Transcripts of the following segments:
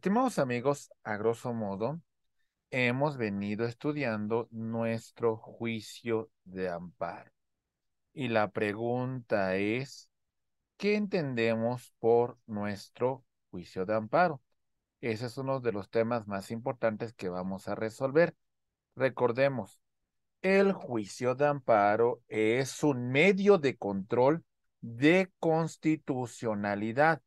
Estimados amigos, a grosso modo, hemos venido estudiando nuestro juicio de amparo. Y la pregunta es, ¿qué entendemos por nuestro juicio de amparo? Ese es uno de los temas más importantes que vamos a resolver. Recordemos, el juicio de amparo es un medio de control de constitucionalidad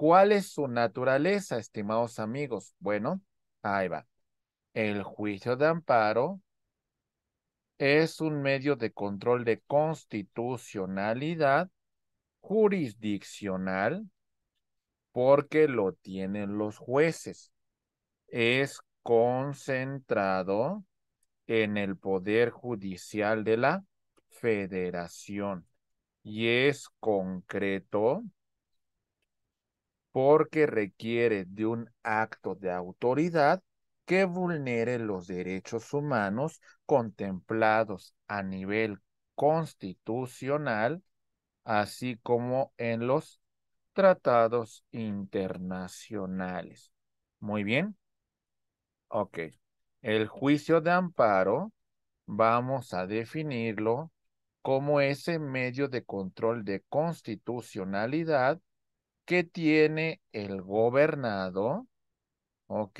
¿Cuál es su naturaleza, estimados amigos? Bueno, ahí va. El juicio de amparo es un medio de control de constitucionalidad jurisdiccional porque lo tienen los jueces. Es concentrado en el Poder Judicial de la Federación y es concreto porque requiere de un acto de autoridad que vulnere los derechos humanos contemplados a nivel constitucional, así como en los tratados internacionales. Muy bien. Ok. El juicio de amparo vamos a definirlo como ese medio de control de constitucionalidad ¿Qué tiene el gobernado, ok,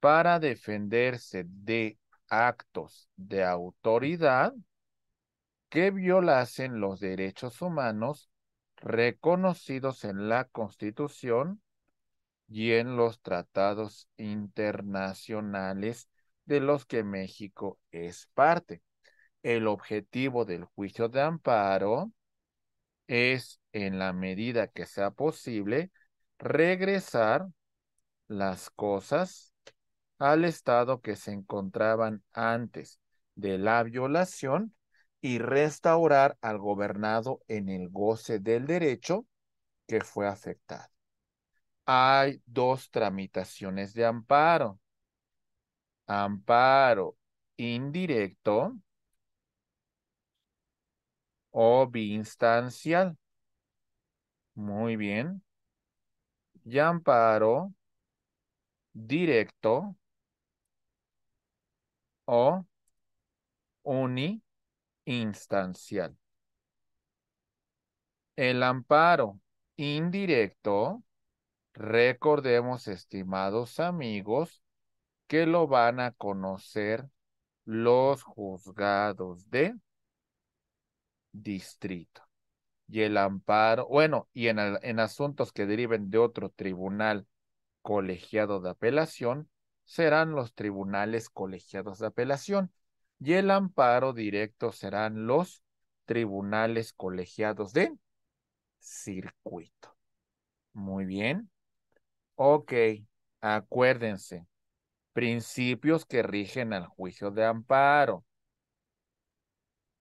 para defenderse de actos de autoridad que violasen los derechos humanos reconocidos en la Constitución y en los tratados internacionales de los que México es parte. El objetivo del juicio de amparo es en la medida que sea posible, regresar las cosas al estado que se encontraban antes de la violación y restaurar al gobernado en el goce del derecho que fue afectado. Hay dos tramitaciones de amparo. Amparo indirecto o biinstancial. Muy bien. amparo directo o uni-instancial. El amparo indirecto, recordemos, estimados amigos, que lo van a conocer los juzgados de distrito y el amparo, bueno, y en, en asuntos que deriven de otro tribunal colegiado de apelación, serán los tribunales colegiados de apelación y el amparo directo serán los tribunales colegiados de circuito. Muy bien. Ok, acuérdense, principios que rigen al juicio de amparo.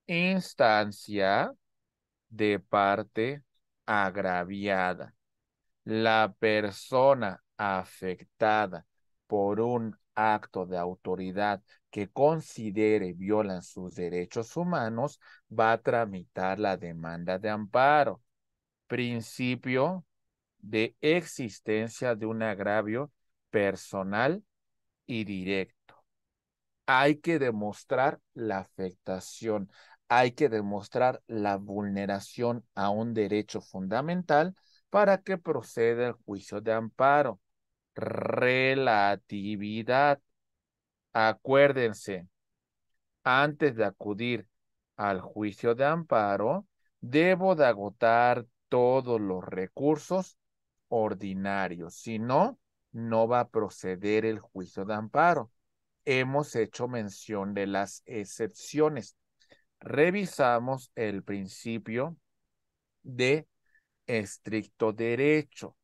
Instancia, de parte agraviada. La persona afectada por un acto de autoridad que considere violan sus derechos humanos va a tramitar la demanda de amparo. Principio de existencia de un agravio personal y directo. Hay que demostrar la afectación, hay que demostrar la vulneración a un derecho fundamental para que proceda el juicio de amparo. Relatividad. Acuérdense, antes de acudir al juicio de amparo, debo de agotar todos los recursos ordinarios. Si no, no va a proceder el juicio de amparo. Hemos hecho mención de las excepciones revisamos el principio de estricto derecho.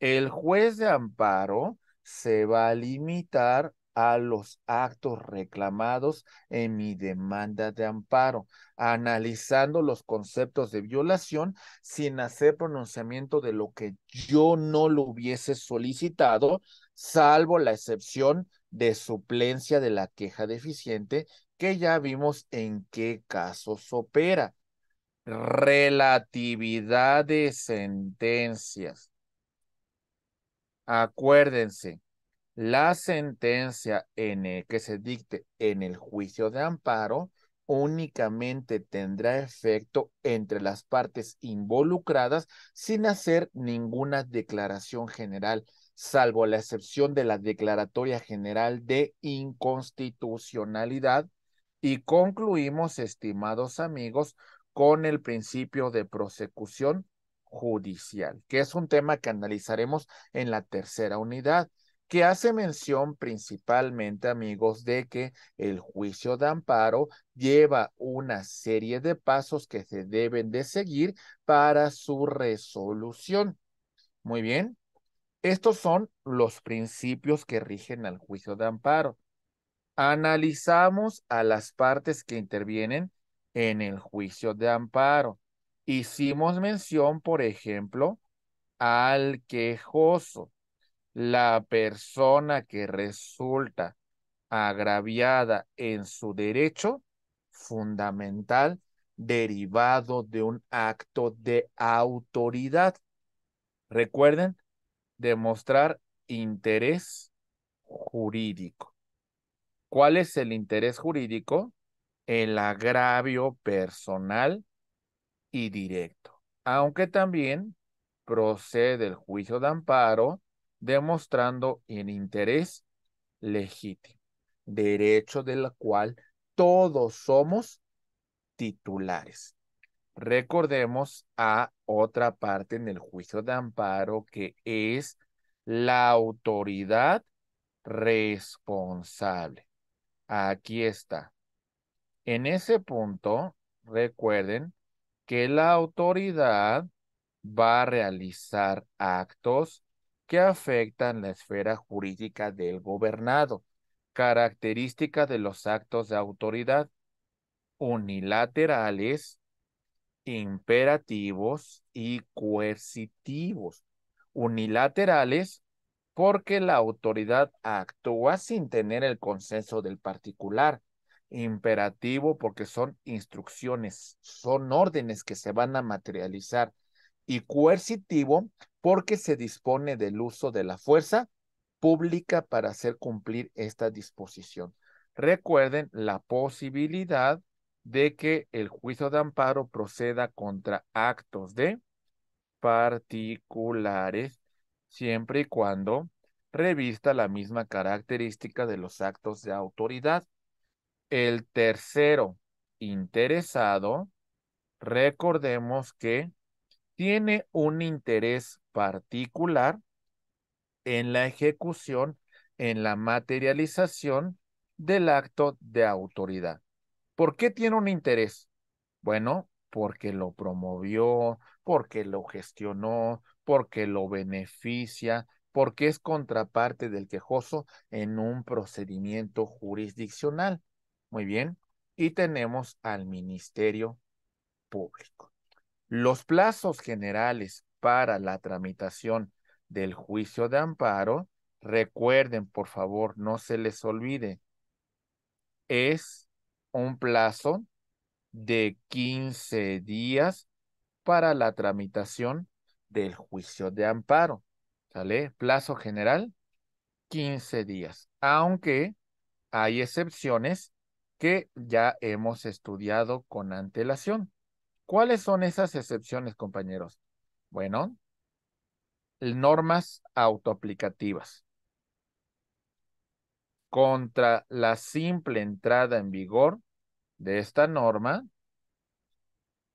El juez de amparo se va a limitar a los actos reclamados en mi demanda de amparo, analizando los conceptos de violación sin hacer pronunciamiento de lo que yo no lo hubiese solicitado, salvo la excepción de suplencia de la queja deficiente que ya vimos en qué casos opera. Relatividad de sentencias. Acuérdense, la sentencia en que se dicte en el juicio de amparo únicamente tendrá efecto entre las partes involucradas sin hacer ninguna declaración general salvo la excepción de la Declaratoria General de Inconstitucionalidad. Y concluimos, estimados amigos, con el principio de prosecución judicial, que es un tema que analizaremos en la tercera unidad, que hace mención principalmente, amigos, de que el juicio de amparo lleva una serie de pasos que se deben de seguir para su resolución. Muy bien, estos son los principios que rigen al juicio de amparo. Analizamos a las partes que intervienen en el juicio de amparo. Hicimos mención, por ejemplo, al quejoso, la persona que resulta agraviada en su derecho fundamental derivado de un acto de autoridad. Recuerden demostrar interés jurídico. ¿Cuál es el interés jurídico? El agravio personal y directo. Aunque también procede el juicio de amparo demostrando el interés legítimo, derecho del cual todos somos titulares recordemos a otra parte en el juicio de amparo que es la autoridad responsable. Aquí está. En ese punto, recuerden que la autoridad va a realizar actos que afectan la esfera jurídica del gobernado. característica de los actos de autoridad unilaterales, imperativos y coercitivos, unilaterales, porque la autoridad actúa sin tener el consenso del particular, imperativo porque son instrucciones, son órdenes que se van a materializar, y coercitivo porque se dispone del uso de la fuerza pública para hacer cumplir esta disposición. Recuerden la posibilidad de que el juicio de amparo proceda contra actos de particulares siempre y cuando revista la misma característica de los actos de autoridad. El tercero interesado, recordemos que tiene un interés particular en la ejecución, en la materialización del acto de autoridad. ¿Por qué tiene un interés? Bueno, porque lo promovió, porque lo gestionó, porque lo beneficia, porque es contraparte del quejoso en un procedimiento jurisdiccional. Muy bien. Y tenemos al Ministerio Público. Los plazos generales para la tramitación del juicio de amparo, recuerden, por favor, no se les olvide, es un plazo de 15 días para la tramitación del juicio de amparo. ¿Sale? Plazo general, 15 días. Aunque hay excepciones que ya hemos estudiado con antelación. ¿Cuáles son esas excepciones, compañeros? Bueno, normas autoaplicativas contra la simple entrada en vigor de esta norma,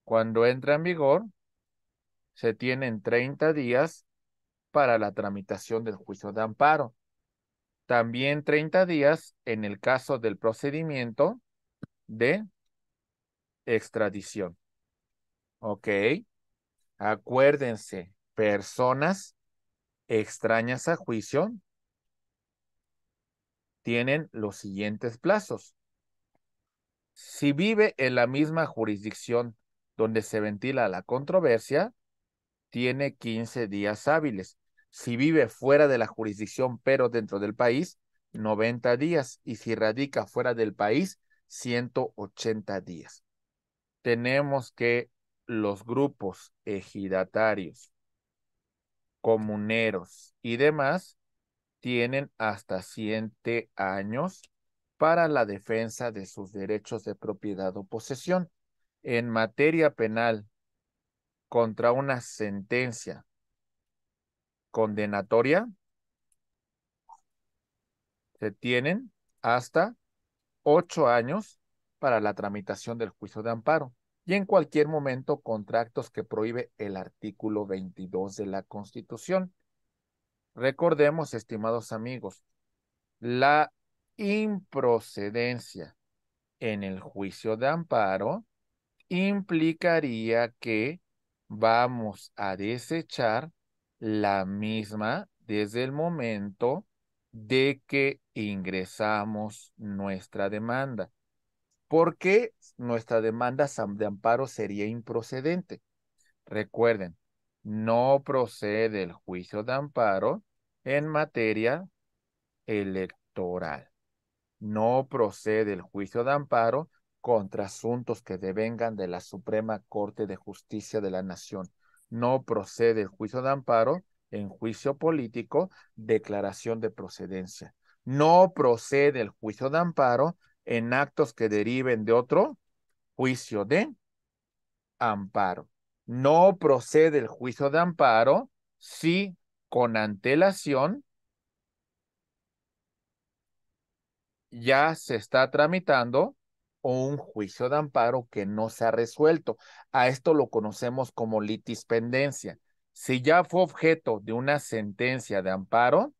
cuando entra en vigor, se tienen 30 días para la tramitación del juicio de amparo. También 30 días en el caso del procedimiento de extradición. ¿Ok? Acuérdense, personas extrañas a juicio tienen los siguientes plazos. Si vive en la misma jurisdicción donde se ventila la controversia, tiene 15 días hábiles. Si vive fuera de la jurisdicción pero dentro del país, 90 días. Y si radica fuera del país, 180 días. Tenemos que los grupos ejidatarios, comuneros y demás tienen hasta siete años para la defensa de sus derechos de propiedad o posesión. En materia penal, contra una sentencia condenatoria, se tienen hasta ocho años para la tramitación del juicio de amparo y en cualquier momento contratos que prohíbe el artículo 22 de la Constitución. Recordemos, estimados amigos, la improcedencia en el juicio de amparo implicaría que vamos a desechar la misma desde el momento de que ingresamos nuestra demanda. ¿Por qué nuestra demanda de amparo sería improcedente? Recuerden, no procede el juicio de amparo en materia electoral. No procede el juicio de amparo contra asuntos que devengan de la Suprema Corte de Justicia de la Nación. No procede el juicio de amparo en juicio político, declaración de procedencia. No procede el juicio de amparo en actos que deriven de otro juicio de amparo no procede el juicio de amparo si con antelación ya se está tramitando un juicio de amparo que no se ha resuelto. A esto lo conocemos como litispendencia. Si ya fue objeto de una sentencia de amparo,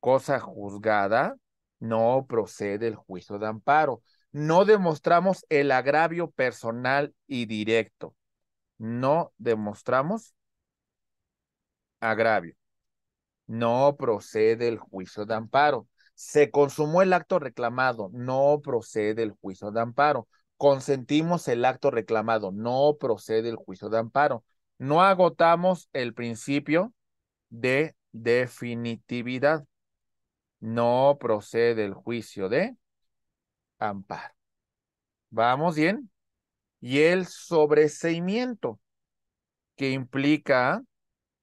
cosa juzgada, no procede el juicio de amparo. No demostramos el agravio personal y directo no demostramos agravio. No procede el juicio de amparo. Se consumó el acto reclamado. No procede el juicio de amparo. Consentimos el acto reclamado. No procede el juicio de amparo. No agotamos el principio de definitividad. No procede el juicio de amparo. ¿Vamos bien? y el sobreseimiento, que implica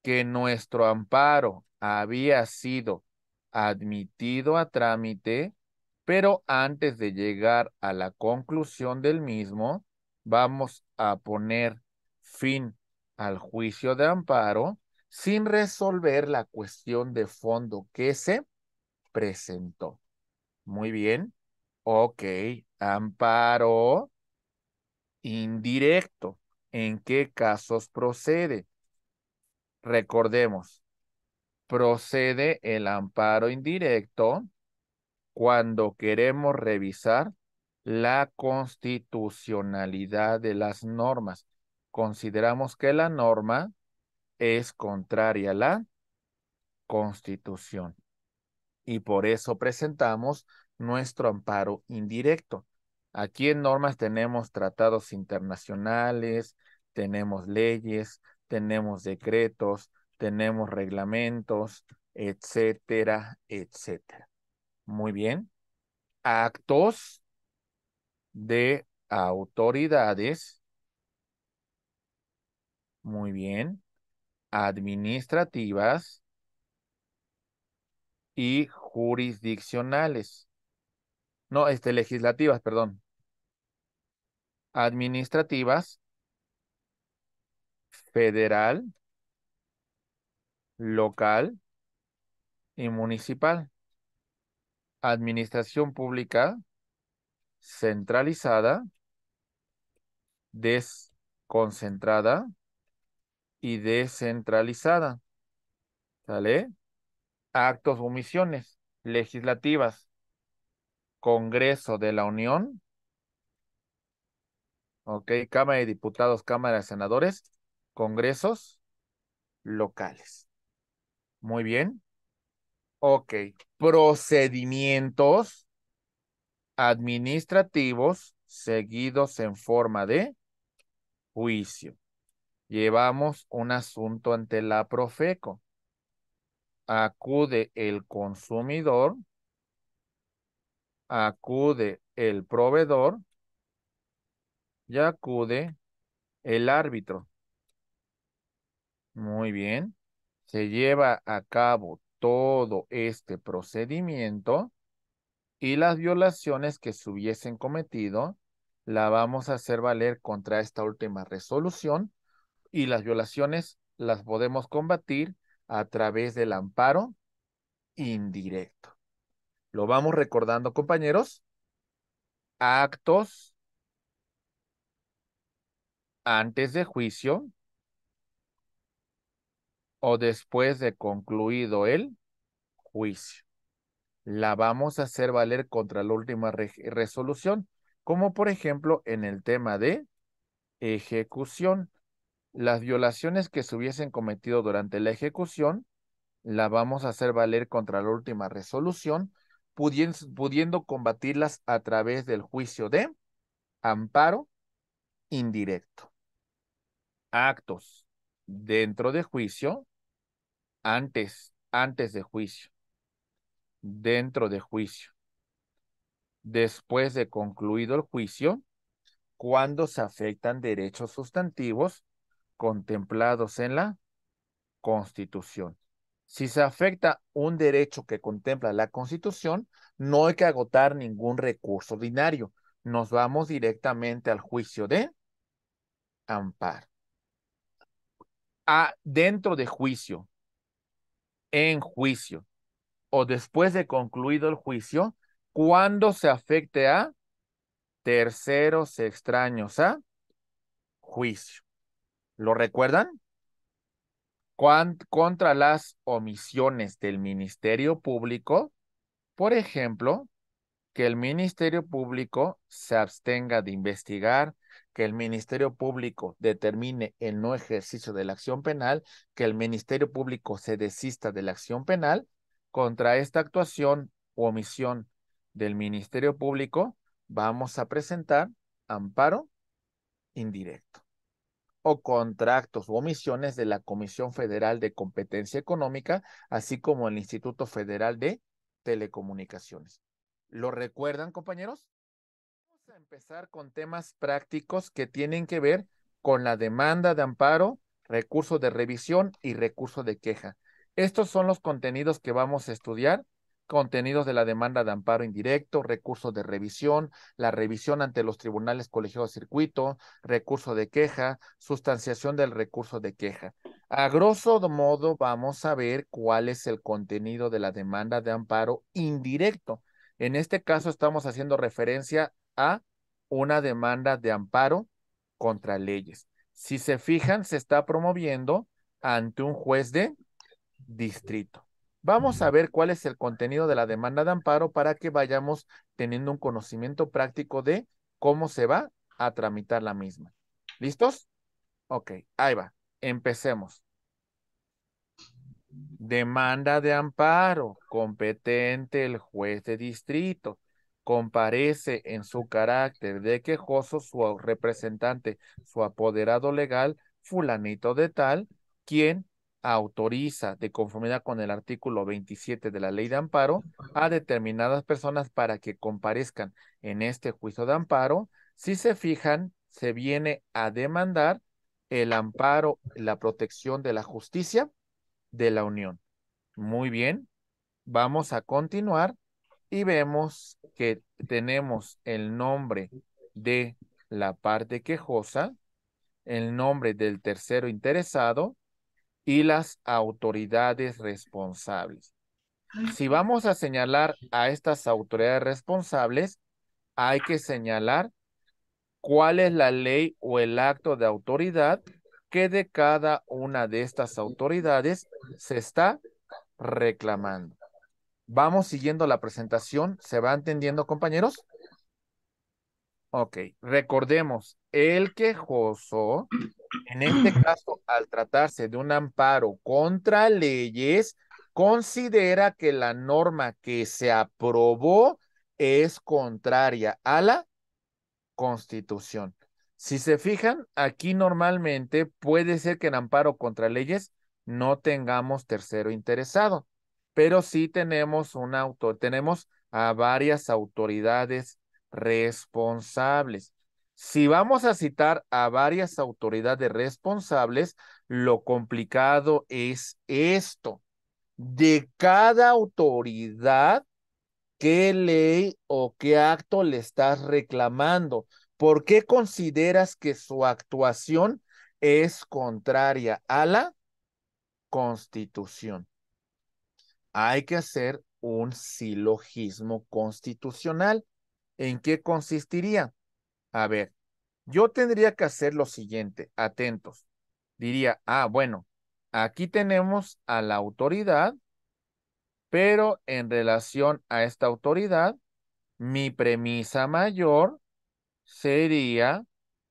que nuestro amparo había sido admitido a trámite, pero antes de llegar a la conclusión del mismo, vamos a poner fin al juicio de amparo sin resolver la cuestión de fondo que se presentó. Muy bien. Ok, amparo indirecto. ¿En qué casos procede? Recordemos, procede el amparo indirecto cuando queremos revisar la constitucionalidad de las normas. Consideramos que la norma es contraria a la constitución y por eso presentamos nuestro amparo indirecto. Aquí en normas tenemos tratados internacionales, tenemos leyes, tenemos decretos, tenemos reglamentos, etcétera, etcétera. Muy bien. Actos de autoridades. Muy bien. Administrativas y jurisdiccionales no, este, legislativas, perdón, administrativas, federal, local y municipal. Administración pública centralizada, desconcentrada y descentralizada. ¿Sale? Actos o omisiones legislativas, Congreso de la Unión, ok, Cámara de Diputados, Cámara de Senadores, Congresos locales. Muy bien. Ok, procedimientos administrativos seguidos en forma de juicio. Llevamos un asunto ante la Profeco. Acude el consumidor acude el proveedor y acude el árbitro. Muy bien. Se lleva a cabo todo este procedimiento y las violaciones que se hubiesen cometido la vamos a hacer valer contra esta última resolución y las violaciones las podemos combatir a través del amparo indirecto. Lo vamos recordando, compañeros. Actos antes de juicio o después de concluido el juicio. La vamos a hacer valer contra la última resolución, como por ejemplo en el tema de ejecución. Las violaciones que se hubiesen cometido durante la ejecución la vamos a hacer valer contra la última resolución pudiendo, combatirlas a través del juicio de amparo indirecto. Actos dentro de juicio, antes, antes de juicio, dentro de juicio, después de concluido el juicio, cuando se afectan derechos sustantivos contemplados en la Constitución. Si se afecta un derecho que contempla la Constitución, no hay que agotar ningún recurso ordinario. Nos vamos directamente al juicio de amparo. A, ah, dentro de juicio, en juicio o después de concluido el juicio, cuando se afecte a terceros extraños a juicio. ¿Lo recuerdan? contra las omisiones del Ministerio Público, por ejemplo, que el Ministerio Público se abstenga de investigar, que el Ministerio Público determine el no ejercicio de la acción penal, que el Ministerio Público se desista de la acción penal, contra esta actuación o omisión del Ministerio Público vamos a presentar amparo indirecto o contratos o omisiones de la Comisión Federal de Competencia Económica, así como el Instituto Federal de Telecomunicaciones. ¿Lo recuerdan, compañeros? Vamos a empezar con temas prácticos que tienen que ver con la demanda de amparo, recurso de revisión y recurso de queja. Estos son los contenidos que vamos a estudiar contenidos de la demanda de amparo indirecto, recursos de revisión, la revisión ante los tribunales colegiados de circuito, recurso de queja, sustanciación del recurso de queja. A grosso modo vamos a ver cuál es el contenido de la demanda de amparo indirecto. En este caso estamos haciendo referencia a una demanda de amparo contra leyes. Si se fijan, se está promoviendo ante un juez de distrito. Vamos a ver cuál es el contenido de la demanda de amparo para que vayamos teniendo un conocimiento práctico de cómo se va a tramitar la misma. ¿Listos? Ok, ahí va. Empecemos. Demanda de amparo. Competente el juez de distrito. Comparece en su carácter de quejoso su representante, su apoderado legal, fulanito de tal, quien autoriza, de conformidad con el artículo 27 de la Ley de Amparo, a determinadas personas para que comparezcan en este juicio de amparo. Si se fijan, se viene a demandar el amparo, la protección de la justicia de la Unión. Muy bien, vamos a continuar y vemos que tenemos el nombre de la parte quejosa, el nombre del tercero interesado, y las autoridades responsables. Si vamos a señalar a estas autoridades responsables, hay que señalar cuál es la ley o el acto de autoridad que de cada una de estas autoridades se está reclamando. Vamos siguiendo la presentación. ¿Se va entendiendo, compañeros? Ok, recordemos, el quejoso, en este caso, al tratarse de un amparo contra leyes, considera que la norma que se aprobó es contraria a la constitución. Si se fijan, aquí normalmente puede ser que en amparo contra leyes no tengamos tercero interesado, pero sí tenemos un autor, tenemos a varias autoridades responsables. Si vamos a citar a varias autoridades responsables, lo complicado es esto. De cada autoridad, ¿qué ley o qué acto le estás reclamando? ¿Por qué consideras que su actuación es contraria a la constitución? Hay que hacer un silogismo constitucional. ¿En qué consistiría? A ver, yo tendría que hacer lo siguiente, atentos. Diría, ah, bueno, aquí tenemos a la autoridad, pero en relación a esta autoridad, mi premisa mayor sería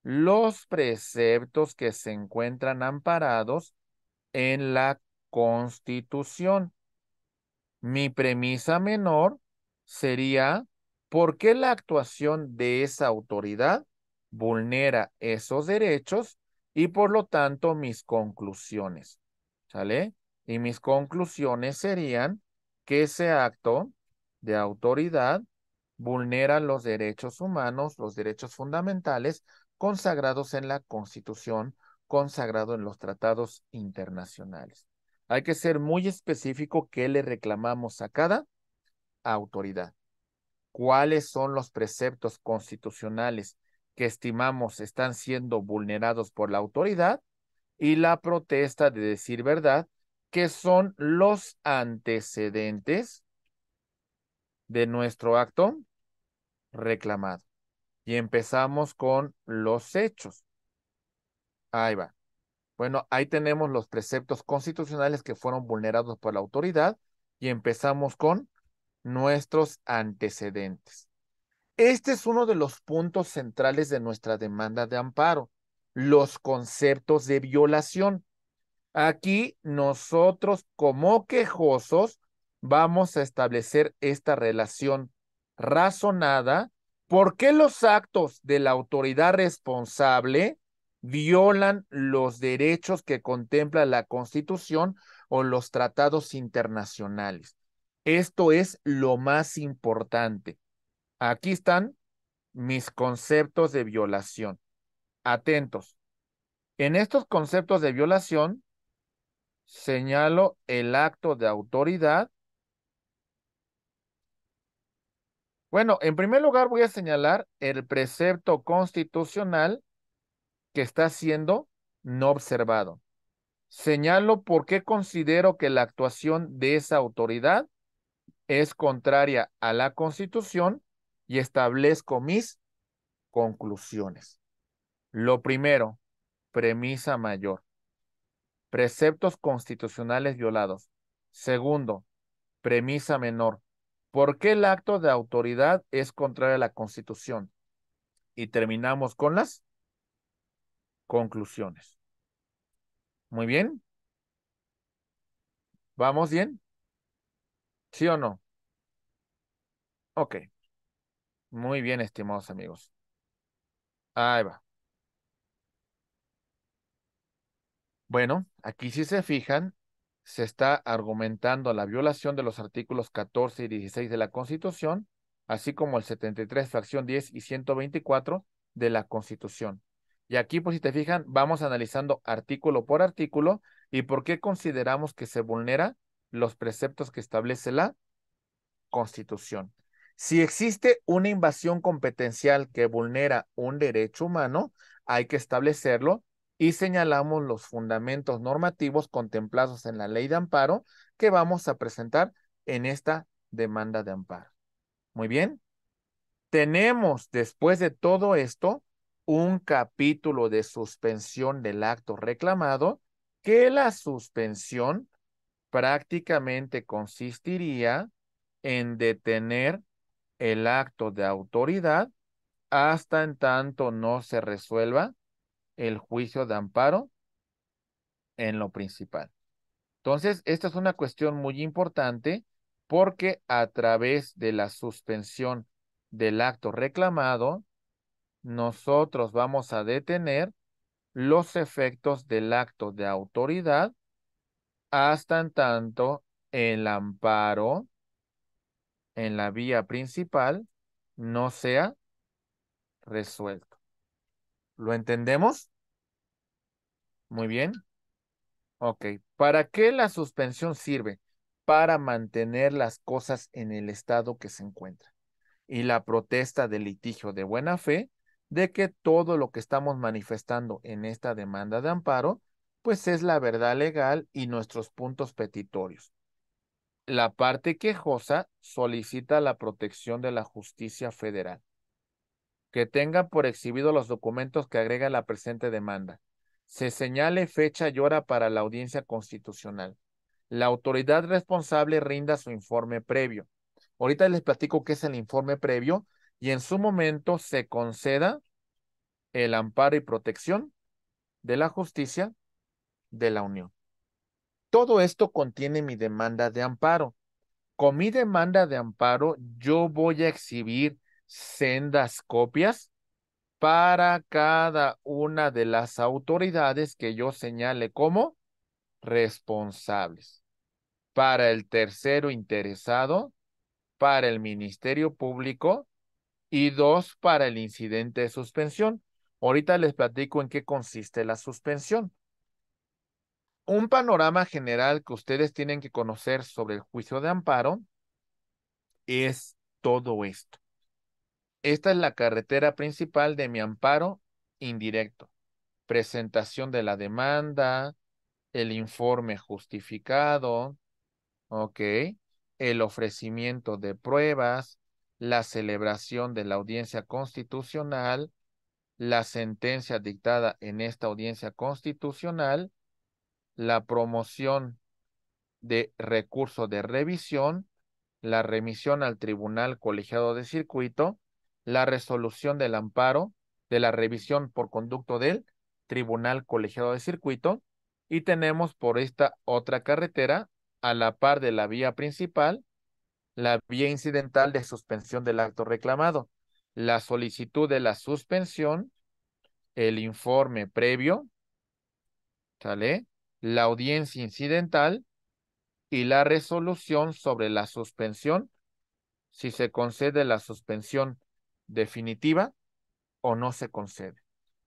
los preceptos que se encuentran amparados en la Constitución. Mi premisa menor sería ¿Por qué la actuación de esa autoridad vulnera esos derechos y por lo tanto mis conclusiones? ¿Sale? Y mis conclusiones serían que ese acto de autoridad vulnera los derechos humanos, los derechos fundamentales consagrados en la Constitución, consagrado en los tratados internacionales. Hay que ser muy específico qué le reclamamos a cada autoridad cuáles son los preceptos constitucionales que estimamos están siendo vulnerados por la autoridad y la protesta de decir verdad, que son los antecedentes de nuestro acto reclamado. Y empezamos con los hechos. Ahí va. Bueno, ahí tenemos los preceptos constitucionales que fueron vulnerados por la autoridad y empezamos con nuestros antecedentes. Este es uno de los puntos centrales de nuestra demanda de amparo, los conceptos de violación. Aquí nosotros como quejosos vamos a establecer esta relación razonada. ¿Por qué los actos de la autoridad responsable violan los derechos que contempla la Constitución o los tratados internacionales? Esto es lo más importante. Aquí están mis conceptos de violación. Atentos. En estos conceptos de violación, señalo el acto de autoridad. Bueno, en primer lugar voy a señalar el precepto constitucional que está siendo no observado. Señalo por qué considero que la actuación de esa autoridad es contraria a la Constitución y establezco mis conclusiones. Lo primero, premisa mayor. Preceptos constitucionales violados. Segundo, premisa menor. ¿Por qué el acto de autoridad es contrario a la Constitución? Y terminamos con las conclusiones. Muy bien. ¿Vamos bien? ¿Sí o no? Ok. Muy bien, estimados amigos. Ahí va. Bueno, aquí si se fijan, se está argumentando la violación de los artículos 14 y 16 de la Constitución, así como el 73, fracción 10 y 124 de la Constitución. Y aquí, pues si te fijan, vamos analizando artículo por artículo y por qué consideramos que se vulnera los preceptos que establece la Constitución. Si existe una invasión competencial que vulnera un derecho humano, hay que establecerlo y señalamos los fundamentos normativos contemplados en la ley de amparo que vamos a presentar en esta demanda de amparo. Muy bien. Tenemos después de todo esto un capítulo de suspensión del acto reclamado que la suspensión prácticamente consistiría en detener el acto de autoridad hasta en tanto no se resuelva el juicio de amparo en lo principal. Entonces, esta es una cuestión muy importante porque a través de la suspensión del acto reclamado, nosotros vamos a detener los efectos del acto de autoridad hasta en tanto el amparo en la vía principal no sea resuelto. ¿Lo entendemos? Muy bien. Ok. ¿Para qué la suspensión sirve? Para mantener las cosas en el estado que se encuentran. Y la protesta de litigio de buena fe de que todo lo que estamos manifestando en esta demanda de amparo pues es la verdad legal y nuestros puntos petitorios. La parte quejosa solicita la protección de la justicia federal, que tenga por exhibido los documentos que agrega la presente demanda. Se señale fecha y hora para la audiencia constitucional. La autoridad responsable rinda su informe previo. Ahorita les platico qué es el informe previo y en su momento se conceda el amparo y protección de la justicia de la Unión. Todo esto contiene mi demanda de amparo. Con mi demanda de amparo, yo voy a exhibir sendas copias para cada una de las autoridades que yo señale como responsables. Para el tercero interesado, para el Ministerio Público y dos para el incidente de suspensión. Ahorita les platico en qué consiste la suspensión un panorama general que ustedes tienen que conocer sobre el juicio de amparo es todo esto. Esta es la carretera principal de mi amparo indirecto. Presentación de la demanda, el informe justificado, ¿ok? El ofrecimiento de pruebas, la celebración de la audiencia constitucional, la sentencia dictada en esta audiencia constitucional la promoción de recurso de revisión, la remisión al Tribunal Colegiado de Circuito, la resolución del amparo de la revisión por conducto del Tribunal Colegiado de Circuito y tenemos por esta otra carretera, a la par de la vía principal, la vía incidental de suspensión del acto reclamado, la solicitud de la suspensión, el informe previo, ¿sale? la audiencia incidental y la resolución sobre la suspensión, si se concede la suspensión definitiva o no se concede.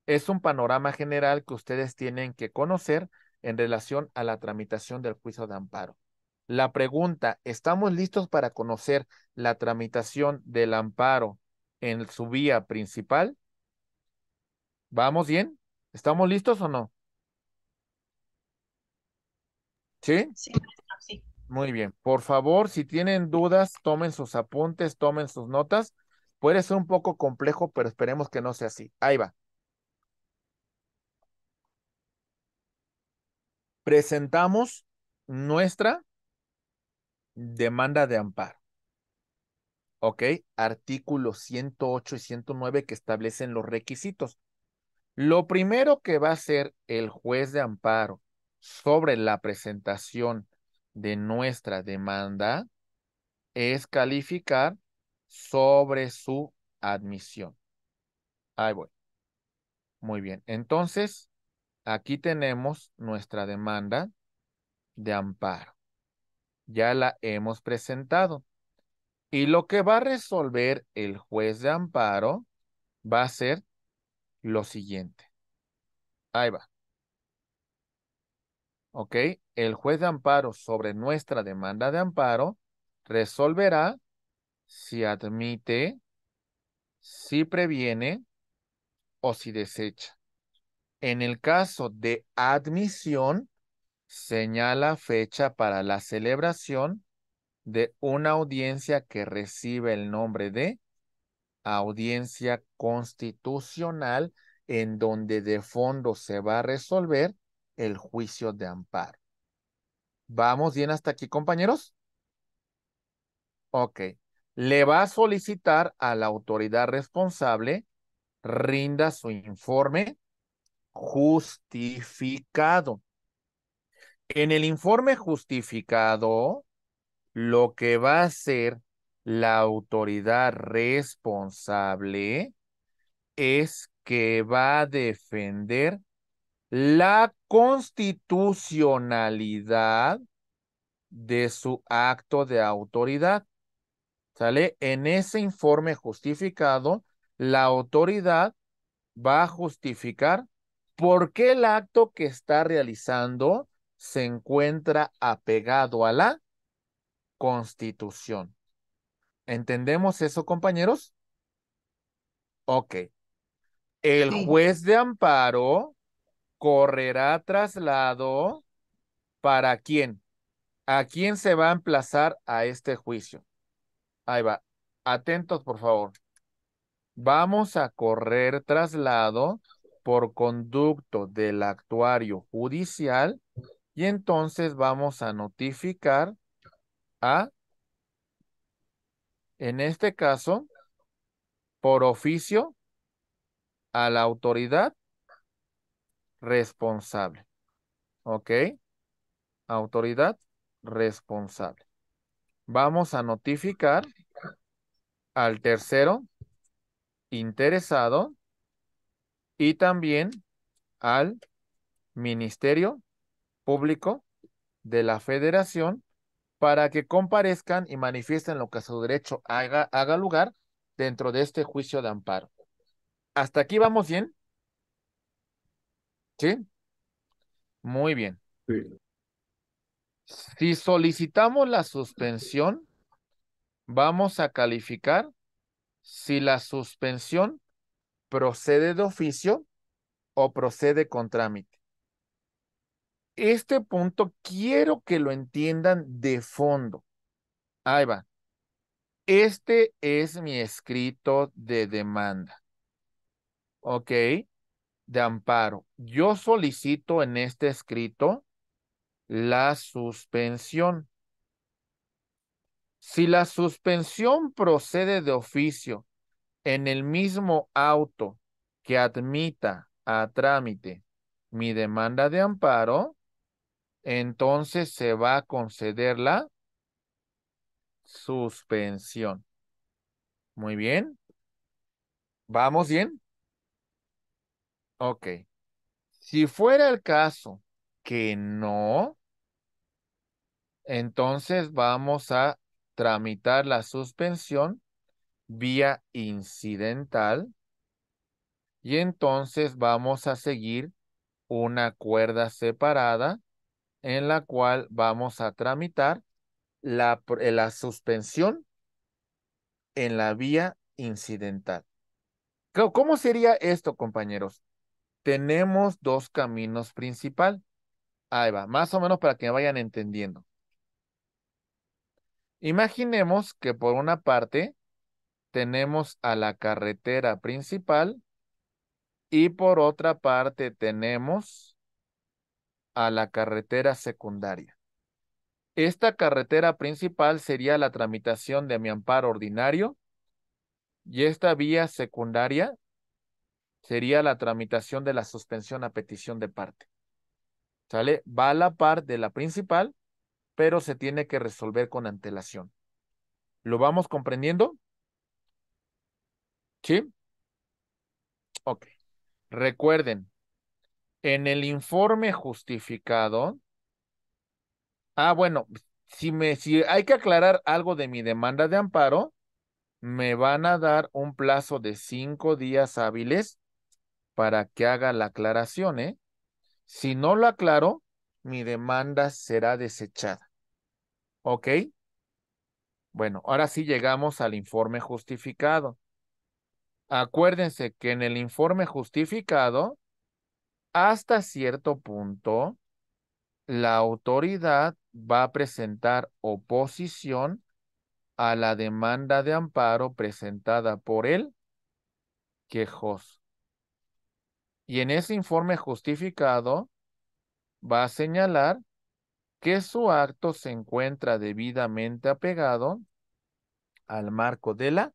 Es un panorama general que ustedes tienen que conocer en relación a la tramitación del juicio de amparo. La pregunta, ¿estamos listos para conocer la tramitación del amparo en su vía principal? ¿Vamos bien? ¿Estamos listos o no? ¿Sí? Sí, sí. Muy bien. Por favor, si tienen dudas, tomen sus apuntes, tomen sus notas. Puede ser un poco complejo, pero esperemos que no sea así. Ahí va. Presentamos nuestra demanda de amparo. ¿Ok? Artículo 108 y 109 que establecen los requisitos. Lo primero que va a hacer el juez de amparo sobre la presentación de nuestra demanda es calificar sobre su admisión. Ahí voy. Muy bien. Entonces, aquí tenemos nuestra demanda de amparo. Ya la hemos presentado. Y lo que va a resolver el juez de amparo va a ser lo siguiente. Ahí va. ¿ok? El juez de amparo sobre nuestra demanda de amparo resolverá si admite, si previene o si desecha. En el caso de admisión, señala fecha para la celebración de una audiencia que recibe el nombre de audiencia constitucional en donde de fondo se va a resolver el juicio de amparo. ¿Vamos bien hasta aquí, compañeros? Ok. Le va a solicitar a la autoridad responsable rinda su informe justificado. En el informe justificado, lo que va a hacer la autoridad responsable es que va a defender la constitucionalidad de su acto de autoridad. ¿Sale? En ese informe justificado, la autoridad va a justificar por qué el acto que está realizando se encuentra apegado a la constitución. ¿Entendemos eso, compañeros? Ok. El juez de amparo correrá traslado para quién. ¿A quién se va a emplazar a este juicio? Ahí va. Atentos, por favor. Vamos a correr traslado por conducto del actuario judicial y entonces vamos a notificar a, en este caso, por oficio a la autoridad responsable. ¿Ok? Autoridad responsable. Vamos a notificar al tercero interesado y también al Ministerio Público de la Federación para que comparezcan y manifiesten lo que a su derecho haga, haga lugar dentro de este juicio de amparo. ¿Hasta aquí vamos bien? ¿Sí? Muy bien. Sí. Si solicitamos la suspensión, vamos a calificar si la suspensión procede de oficio o procede con trámite. Este punto quiero que lo entiendan de fondo. Ahí va. Este es mi escrito de demanda. ¿Ok? de amparo. Yo solicito en este escrito la suspensión. Si la suspensión procede de oficio en el mismo auto que admita a trámite mi demanda de amparo, entonces se va a conceder la suspensión. Muy bien. ¿Vamos bien? Ok. Si fuera el caso que no, entonces vamos a tramitar la suspensión vía incidental y entonces vamos a seguir una cuerda separada en la cual vamos a tramitar la, eh, suspensión en la vía incidental. ¿Cómo sería esto, compañeros? tenemos dos caminos principal. Ahí va, más o menos para que vayan entendiendo. Imaginemos que por una parte tenemos a la carretera principal y por otra parte tenemos a la carretera secundaria. Esta carretera principal sería la tramitación de mi amparo ordinario y esta vía secundaria sería la tramitación de la suspensión a petición de parte. ¿Sale? Va a la par de la principal, pero se tiene que resolver con antelación. ¿Lo vamos comprendiendo? ¿Sí? Ok. Recuerden, en el informe justificado. Ah, bueno, si, me, si hay que aclarar algo de mi demanda de amparo, me van a dar un plazo de cinco días hábiles para que haga la aclaración, ¿eh? Si no lo aclaro, mi demanda será desechada. ¿Ok? Bueno, ahora sí llegamos al informe justificado. Acuérdense que en el informe justificado, hasta cierto punto, la autoridad va a presentar oposición a la demanda de amparo presentada por el quejoso y en ese informe justificado va a señalar que su acto se encuentra debidamente apegado al marco de la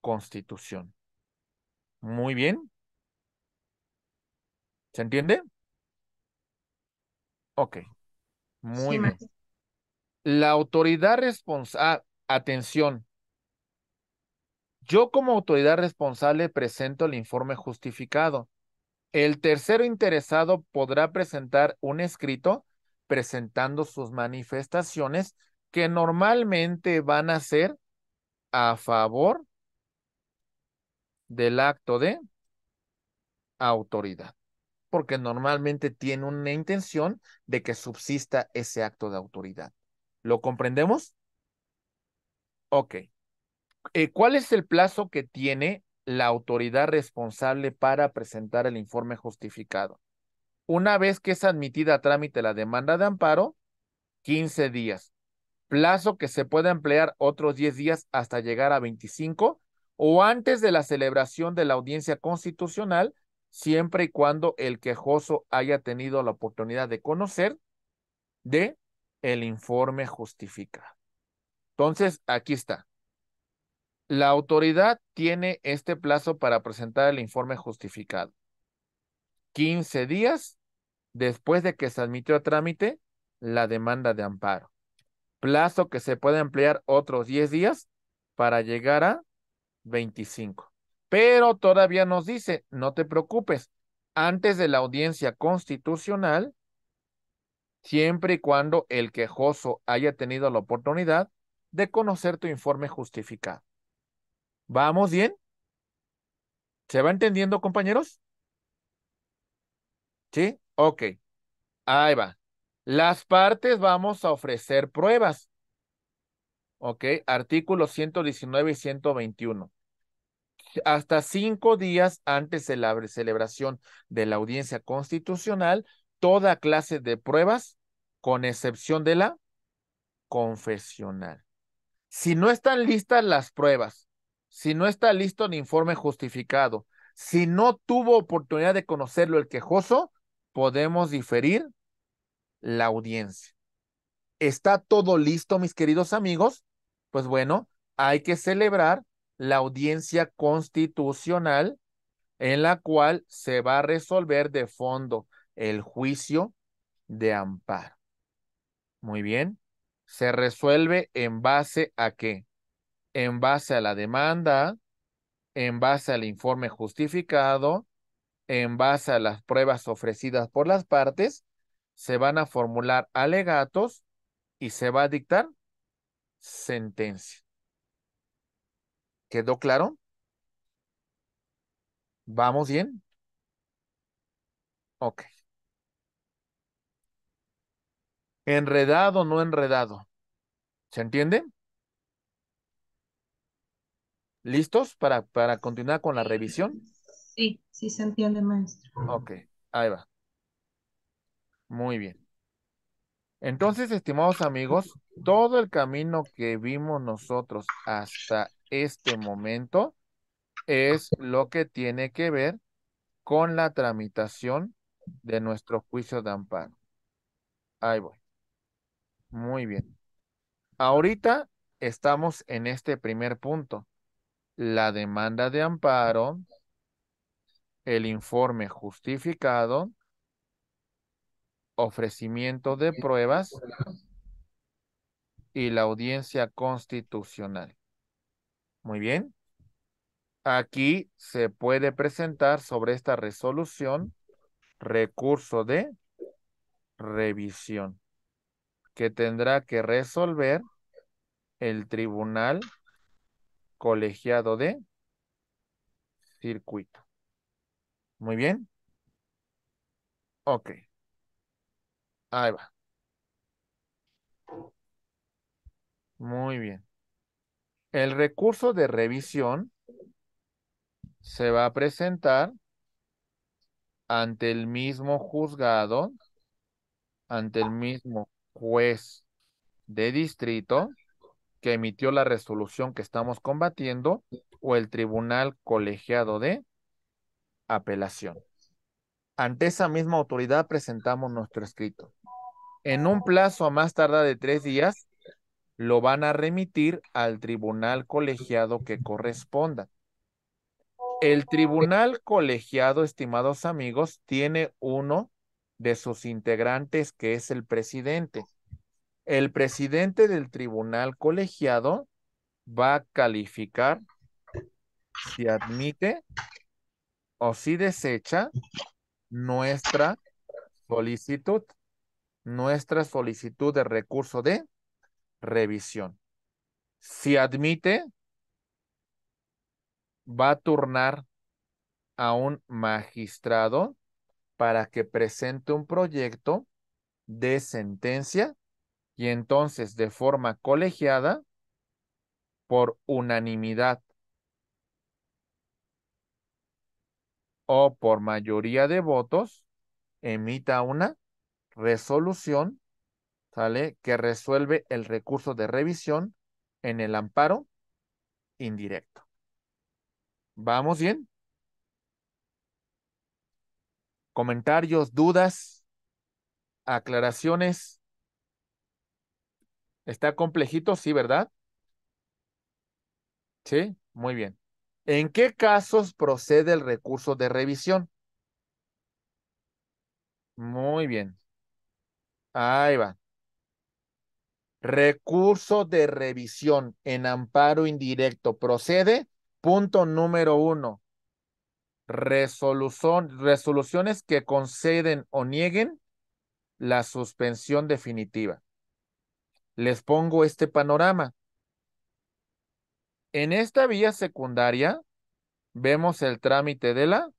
Constitución. Muy bien. ¿Se entiende? Ok. Muy bien. La autoridad responsable, ah, atención. Yo como autoridad responsable presento el informe justificado el tercero interesado podrá presentar un escrito presentando sus manifestaciones que normalmente van a ser a favor del acto de autoridad, porque normalmente tiene una intención de que subsista ese acto de autoridad. ¿Lo comprendemos? Ok. Eh, ¿Cuál es el plazo que tiene la autoridad responsable para presentar el informe justificado. Una vez que es admitida a trámite la demanda de amparo, 15 días. Plazo que se puede emplear otros 10 días hasta llegar a 25 o antes de la celebración de la audiencia constitucional, siempre y cuando el quejoso haya tenido la oportunidad de conocer de el informe justificado. Entonces, aquí está. La autoridad tiene este plazo para presentar el informe justificado. 15 días después de que se admitió a trámite la demanda de amparo. Plazo que se puede ampliar otros 10 días para llegar a 25. Pero todavía nos dice, no te preocupes, antes de la audiencia constitucional, siempre y cuando el quejoso haya tenido la oportunidad de conocer tu informe justificado. ¿Vamos bien? ¿Se va entendiendo, compañeros? ¿Sí? Ok. Ahí va. Las partes vamos a ofrecer pruebas. Ok, artículos 119 y 121. Hasta cinco días antes de la celebración de la audiencia constitucional, toda clase de pruebas, con excepción de la confesional. Si no están listas las pruebas si no está listo el informe justificado, si no tuvo oportunidad de conocerlo el quejoso, podemos diferir la audiencia. ¿Está todo listo, mis queridos amigos? Pues bueno, hay que celebrar la audiencia constitucional en la cual se va a resolver de fondo el juicio de amparo. Muy bien. ¿Se resuelve en base a qué? en base a la demanda, en base al informe justificado, en base a las pruebas ofrecidas por las partes, se van a formular alegatos y se va a dictar sentencia. ¿Quedó claro? ¿Vamos bien? Ok. Enredado, no enredado. ¿Se entiende? ¿Listos para, para continuar con la revisión? Sí, sí se entiende, maestro. Ok, ahí va. Muy bien. Entonces, estimados amigos, todo el camino que vimos nosotros hasta este momento es lo que tiene que ver con la tramitación de nuestro juicio de amparo. Ahí voy. Muy bien. Ahorita estamos en este primer punto la demanda de amparo, el informe justificado, ofrecimiento de pruebas y la audiencia constitucional. Muy bien. Aquí se puede presentar sobre esta resolución recurso de revisión que tendrá que resolver el tribunal colegiado de circuito. Muy bien. Ok. Ahí va. Muy bien. El recurso de revisión se va a presentar ante el mismo juzgado, ante el mismo juez de distrito, que emitió la resolución que estamos combatiendo o el tribunal colegiado de apelación. Ante esa misma autoridad presentamos nuestro escrito. En un plazo a más tardar de tres días, lo van a remitir al tribunal colegiado que corresponda. El tribunal colegiado, estimados amigos, tiene uno de sus integrantes que es el presidente el presidente del tribunal colegiado va a calificar si admite o si desecha nuestra solicitud, nuestra solicitud de recurso de revisión. Si admite, va a turnar a un magistrado para que presente un proyecto de sentencia y entonces de forma colegiada por unanimidad o por mayoría de votos emita una resolución, ¿sale? Que resuelve el recurso de revisión en el amparo indirecto. ¿Vamos bien? ¿Comentarios, dudas, aclaraciones? ¿Está complejito? Sí, ¿verdad? Sí, muy bien. ¿En qué casos procede el recurso de revisión? Muy bien. Ahí va. Recurso de revisión en amparo indirecto procede. Punto número uno. resoluciones que conceden o nieguen la suspensión definitiva les pongo este panorama. En esta vía secundaria vemos el trámite de la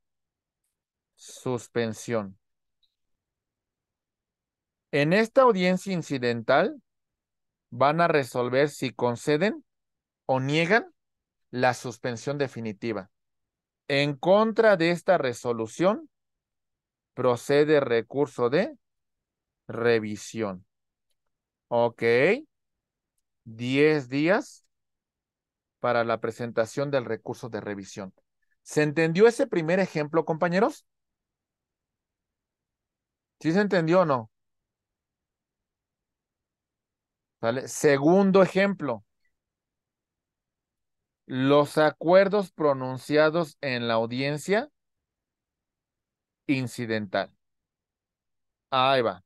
suspensión. En esta audiencia incidental van a resolver si conceden o niegan la suspensión definitiva. En contra de esta resolución procede recurso de revisión. Ok. Diez días para la presentación del recurso de revisión. ¿Se entendió ese primer ejemplo, compañeros? ¿Sí se entendió o no? Segundo ejemplo. Los acuerdos pronunciados en la audiencia incidental. Ahí va.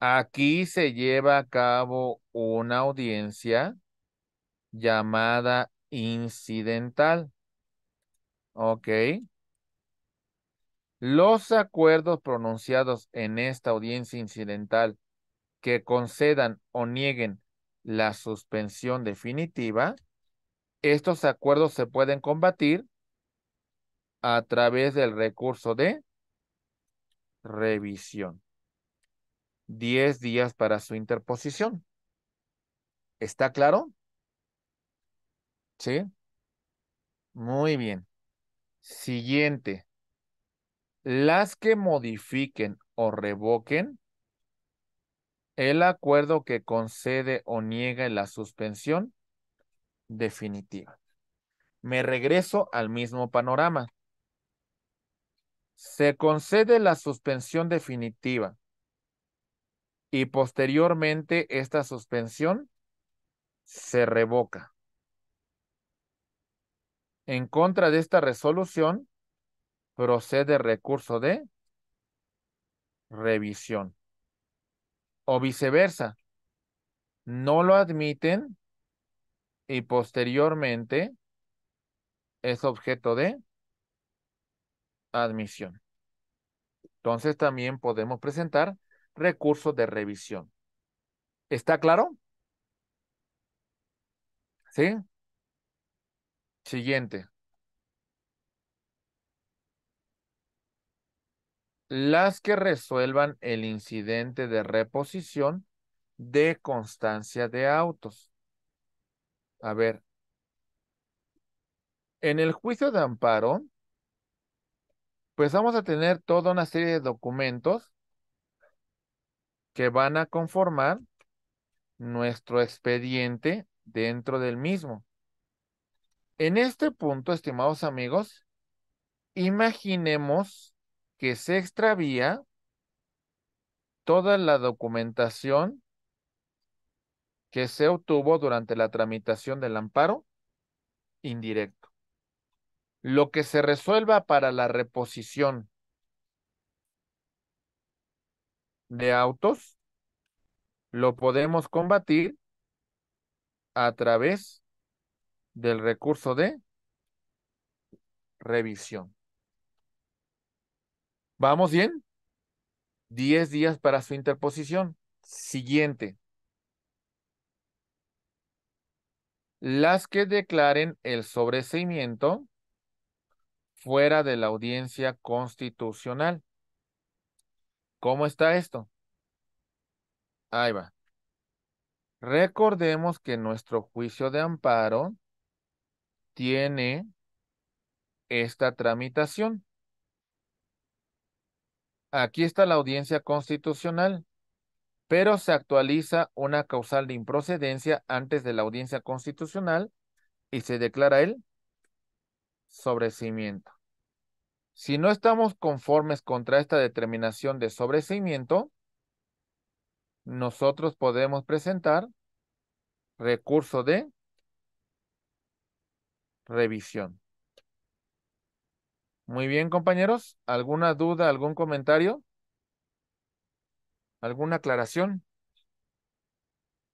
Aquí se lleva a cabo una audiencia llamada incidental. ¿Ok? Los acuerdos pronunciados en esta audiencia incidental que concedan o nieguen la suspensión definitiva, estos acuerdos se pueden combatir a través del recurso de revisión. 10 días para su interposición. ¿Está claro? ¿Sí? Muy bien. Siguiente. Las que modifiquen o revoquen el acuerdo que concede o niega la suspensión definitiva. Me regreso al mismo panorama. Se concede la suspensión definitiva y posteriormente esta suspensión se revoca. En contra de esta resolución procede recurso de revisión. O viceversa, no lo admiten y posteriormente es objeto de admisión. Entonces también podemos presentar Recurso de revisión. ¿Está claro? ¿Sí? Siguiente. Las que resuelvan el incidente de reposición de constancia de autos. A ver. En el juicio de amparo, pues vamos a tener toda una serie de documentos que van a conformar nuestro expediente dentro del mismo. En este punto, estimados amigos, imaginemos que se extravía toda la documentación que se obtuvo durante la tramitación del amparo indirecto. Lo que se resuelva para la reposición de autos lo podemos combatir a través del recurso de revisión. ¿Vamos bien? 10 días para su interposición. Siguiente. Las que declaren el sobreseimiento fuera de la audiencia constitucional ¿Cómo está esto? Ahí va. Recordemos que nuestro juicio de amparo tiene esta tramitación. Aquí está la audiencia constitucional, pero se actualiza una causal de improcedencia antes de la audiencia constitucional y se declara el sobrecimiento. Si no estamos conformes contra esta determinación de sobreseimiento, nosotros podemos presentar recurso de revisión. Muy bien, compañeros. ¿Alguna duda, algún comentario? ¿Alguna aclaración?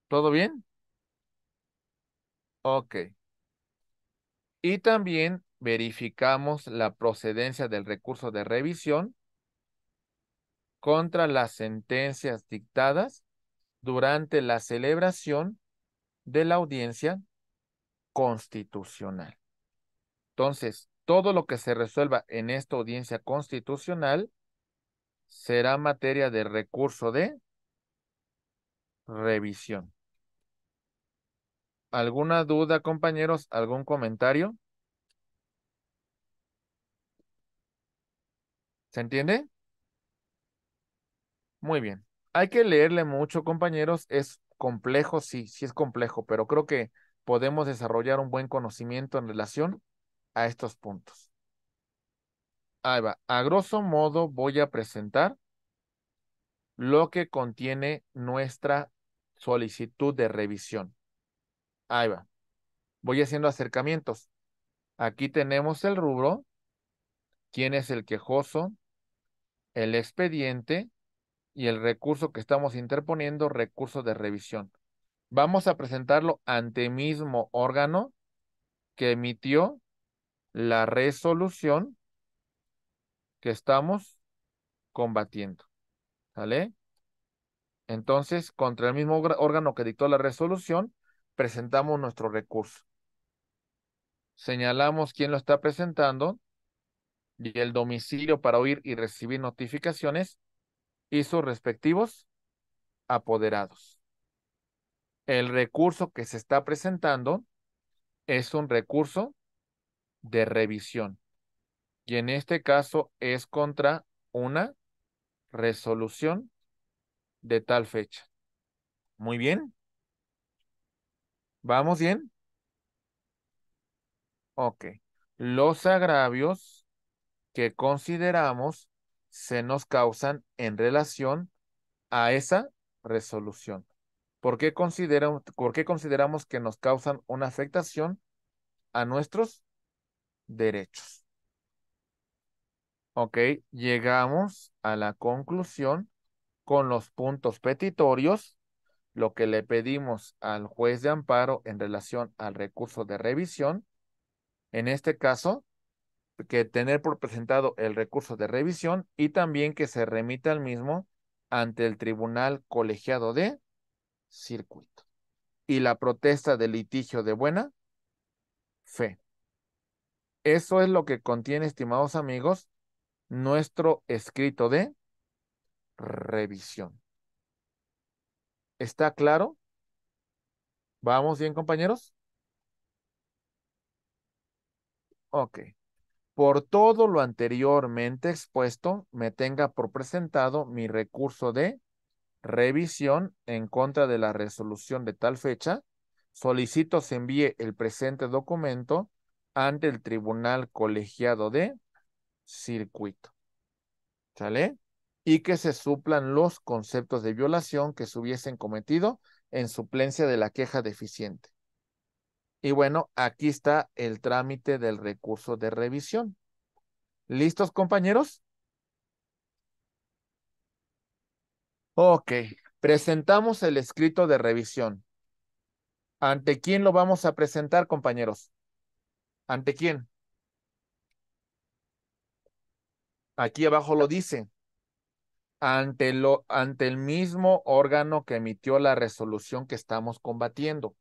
¿Todo bien? Ok. Y también verificamos la procedencia del recurso de revisión contra las sentencias dictadas durante la celebración de la audiencia constitucional. Entonces, todo lo que se resuelva en esta audiencia constitucional será materia de recurso de revisión. ¿Alguna duda, compañeros? ¿Algún comentario? ¿Se entiende? Muy bien. Hay que leerle mucho, compañeros. Es complejo, sí, sí es complejo, pero creo que podemos desarrollar un buen conocimiento en relación a estos puntos. Ahí va. A grosso modo voy a presentar lo que contiene nuestra solicitud de revisión. Ahí va. Voy haciendo acercamientos. Aquí tenemos el rubro. ¿Quién es el quejoso? el expediente y el recurso que estamos interponiendo, recurso de revisión. Vamos a presentarlo ante mismo órgano que emitió la resolución que estamos combatiendo. ¿Sale? Entonces, contra el mismo órgano que dictó la resolución, presentamos nuestro recurso. Señalamos quién lo está presentando y el domicilio para oír y recibir notificaciones y sus respectivos apoderados. El recurso que se está presentando es un recurso de revisión y en este caso es contra una resolución de tal fecha. Muy bien. ¿Vamos bien? Ok. Los agravios que consideramos se nos causan en relación a esa resolución. ¿Por qué, consideramos, ¿Por qué consideramos que nos causan una afectación a nuestros derechos? Ok, llegamos a la conclusión con los puntos petitorios, lo que le pedimos al juez de amparo en relación al recurso de revisión. En este caso, que tener por presentado el recurso de revisión y también que se remita al mismo ante el tribunal colegiado de circuito. Y la protesta de litigio de buena fe. Eso es lo que contiene, estimados amigos, nuestro escrito de revisión. ¿Está claro? ¿Vamos bien, compañeros? Ok por todo lo anteriormente expuesto, me tenga por presentado mi recurso de revisión en contra de la resolución de tal fecha, solicito se envíe el presente documento ante el Tribunal Colegiado de Circuito. ¿Sale? Y que se suplan los conceptos de violación que se hubiesen cometido en suplencia de la queja deficiente. Y bueno, aquí está el trámite del recurso de revisión. ¿Listos, compañeros? Ok, presentamos el escrito de revisión. ¿Ante quién lo vamos a presentar, compañeros? ¿Ante quién? Aquí abajo lo dice. Ante, lo, ante el mismo órgano que emitió la resolución que estamos combatiendo.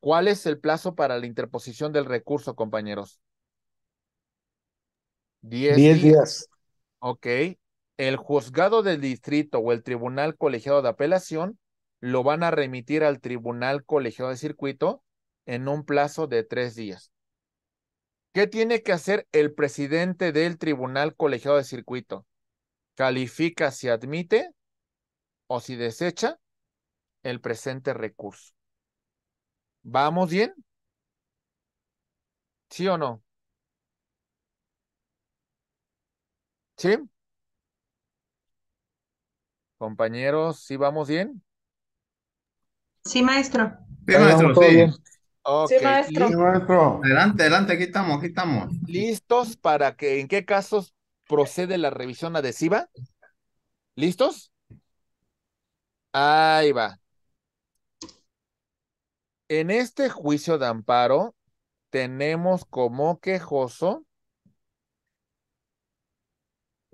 ¿Cuál es el plazo para la interposición del recurso, compañeros? Diez, Diez días. días. Ok. El juzgado del distrito o el tribunal colegiado de apelación lo van a remitir al tribunal colegiado de circuito en un plazo de tres días. ¿Qué tiene que hacer el presidente del tribunal colegiado de circuito? Califica si admite o si desecha el presente recurso. ¿Vamos bien? ¿Sí o no? ¿Sí? Compañeros, ¿sí vamos bien? Sí, maestro. Sí, maestro, sí. maestro. sí, maestro. Adelante, adelante, aquí estamos, aquí estamos. ¿Listos para que, en qué casos procede la revisión adhesiva? ¿Listos? Ahí va. En este juicio de amparo tenemos como quejoso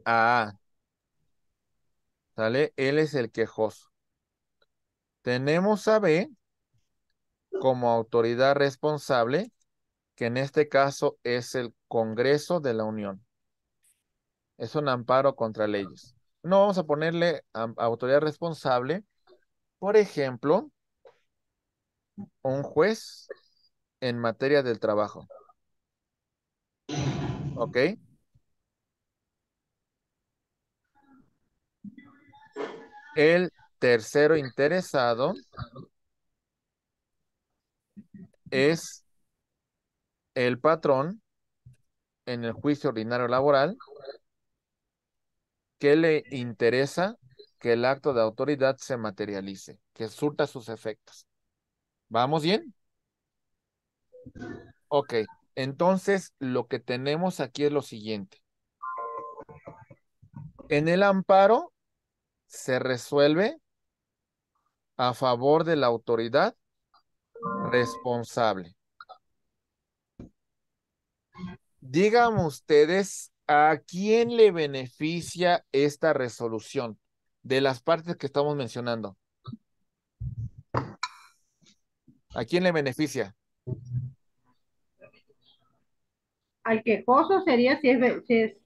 a ¿Sale? Él es el quejoso. Tenemos a B como autoridad responsable, que en este caso es el Congreso de la Unión. Es un amparo contra leyes. No vamos a ponerle autoridad responsable. Por ejemplo, un juez en materia del trabajo. ¿Ok? El tercero interesado es el patrón en el juicio ordinario laboral que le interesa que el acto de autoridad se materialice, que surta sus efectos. ¿Vamos bien? Ok, entonces lo que tenemos aquí es lo siguiente. En el amparo se resuelve a favor de la autoridad responsable. Díganme ustedes a quién le beneficia esta resolución de las partes que estamos mencionando. ¿A quién le beneficia? Al quejoso sería si es,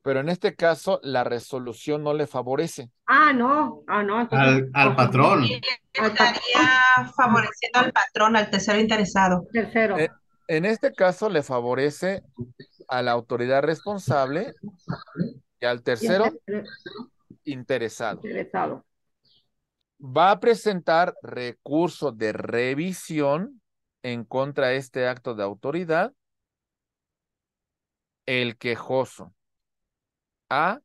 Pero en este caso, la resolución no le favorece. Ah, no, ah, no. al, al patrón. Estaría favoreciendo al patrón, al tercero interesado. Tercero. Eh, en este caso, le favorece a la autoridad responsable y al tercero interesado. Interesado va a presentar recurso de revisión en contra de este acto de autoridad el quejoso. A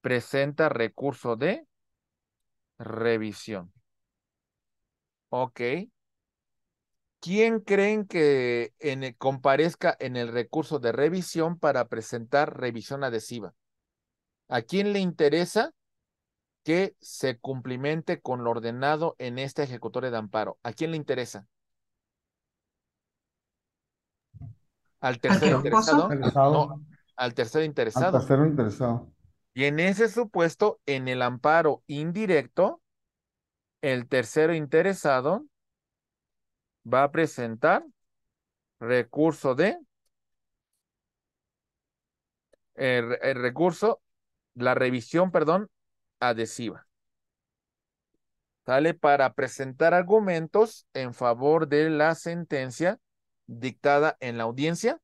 presenta recurso de revisión. Ok. ¿Quién creen que comparezca en el recurso de revisión para presentar revisión adhesiva? ¿A quién le interesa que se cumplimente con lo ordenado en este ejecutor de amparo. ¿A quién le interesa? Al tercer interesado. al tercer interesado. Al interesado. Y en ese supuesto, en el amparo indirecto, el tercero interesado va a presentar recurso de el eh, eh, recurso, la revisión, perdón, adhesiva. ¿Sale? Para presentar argumentos en favor de la sentencia dictada en la audiencia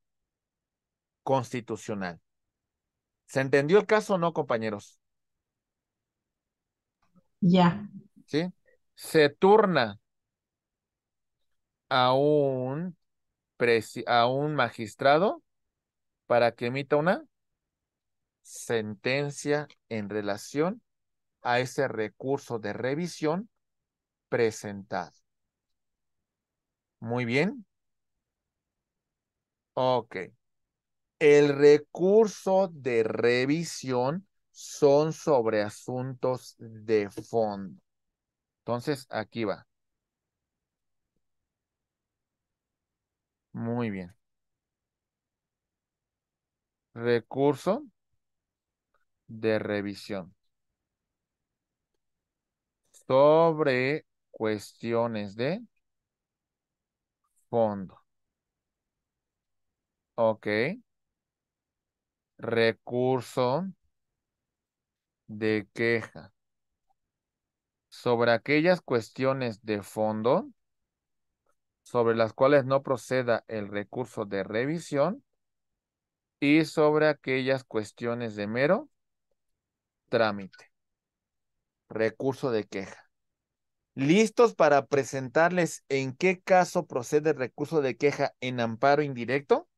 constitucional. ¿Se entendió el caso o no, compañeros? Ya. ¿Sí? Se turna a un, a un magistrado para que emita una sentencia en relación a ese recurso de revisión presentado. Muy bien. Ok. El recurso de revisión son sobre asuntos de fondo. Entonces, aquí va. Muy bien. Recurso de revisión sobre cuestiones de fondo. Ok. Recurso de queja. Sobre aquellas cuestiones de fondo sobre las cuales no proceda el recurso de revisión y sobre aquellas cuestiones de mero trámite recurso de queja. ¿Listos para presentarles en qué caso procede el recurso de queja en amparo indirecto?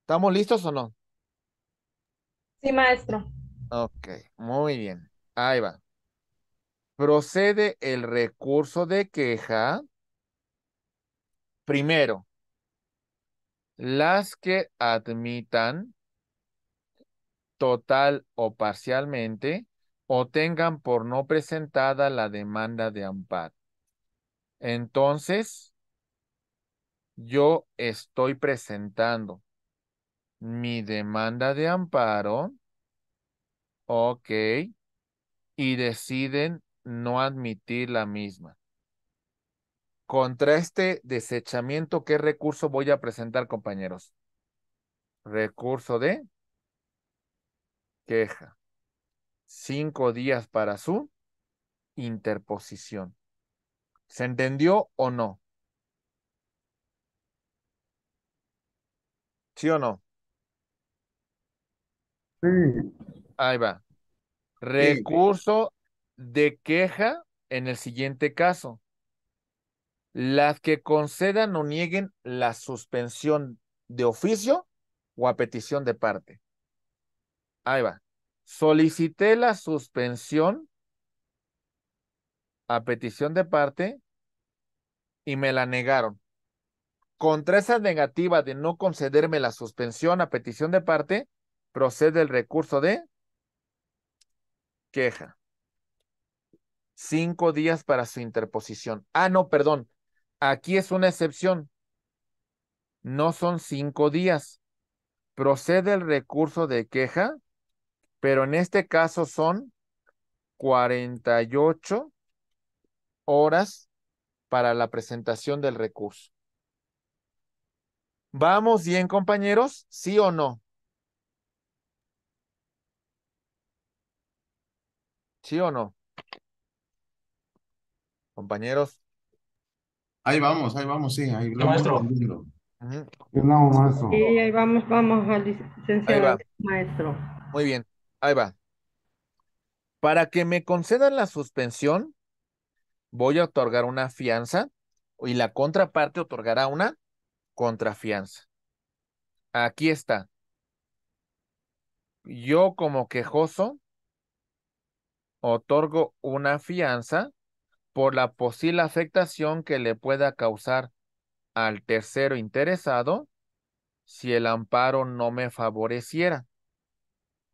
¿Estamos listos o no? Sí, maestro. Ok, muy bien. Ahí va. Procede el recurso de queja. Primero, las que admitan total o parcialmente o tengan por no presentada la demanda de amparo. Entonces, yo estoy presentando mi demanda de amparo, ok, y deciden no admitir la misma. Contra este desechamiento, ¿qué recurso voy a presentar, compañeros? Recurso de queja cinco días para su interposición. ¿Se entendió o no? ¿Sí o no? Sí. Ahí va. Recurso de queja en el siguiente caso. Las que concedan o nieguen la suspensión de oficio o a petición de parte. Ahí va. Solicité la suspensión a petición de parte y me la negaron. Contra esa negativa de no concederme la suspensión a petición de parte, procede el recurso de queja. Cinco días para su interposición. Ah, no, perdón. Aquí es una excepción. No son cinco días. Procede el recurso de queja pero en este caso son 48 horas para la presentación del recurso. ¿Vamos bien, compañeros? ¿Sí o no? ¿Sí o no? Compañeros. Ahí vamos, ahí vamos, sí. Ahí Vamos Sí, ahí vamos, vamos al licenciado, maestro. Muy bien ahí va. Para que me concedan la suspensión, voy a otorgar una fianza y la contraparte otorgará una contrafianza. Aquí está. Yo como quejoso otorgo una fianza por la posible afectación que le pueda causar al tercero interesado si el amparo no me favoreciera.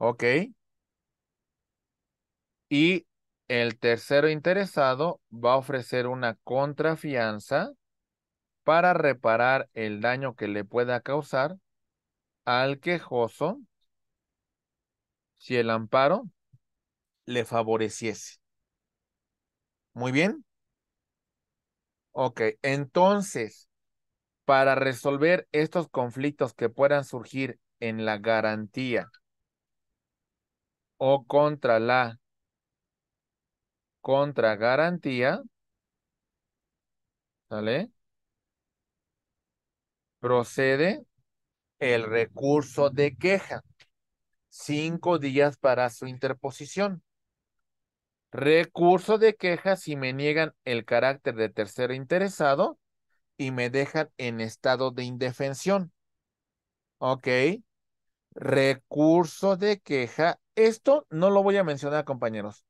Ok. Y el tercero interesado va a ofrecer una contrafianza para reparar el daño que le pueda causar al quejoso si el amparo le favoreciese. Muy bien. Ok, entonces, para resolver estos conflictos que puedan surgir en la garantía o contra la contra garantía, ¿sale? Procede el recurso de queja. Cinco días para su interposición. Recurso de queja si me niegan el carácter de tercero interesado y me dejan en estado de indefensión. Ok. Recurso de queja esto no lo voy a mencionar, compañeros.